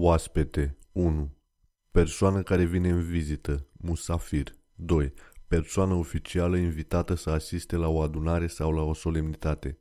Oaspete 1. Persoană care vine în vizită, musafir 2. Persoană oficială invitată să asiste la o adunare sau la o solemnitate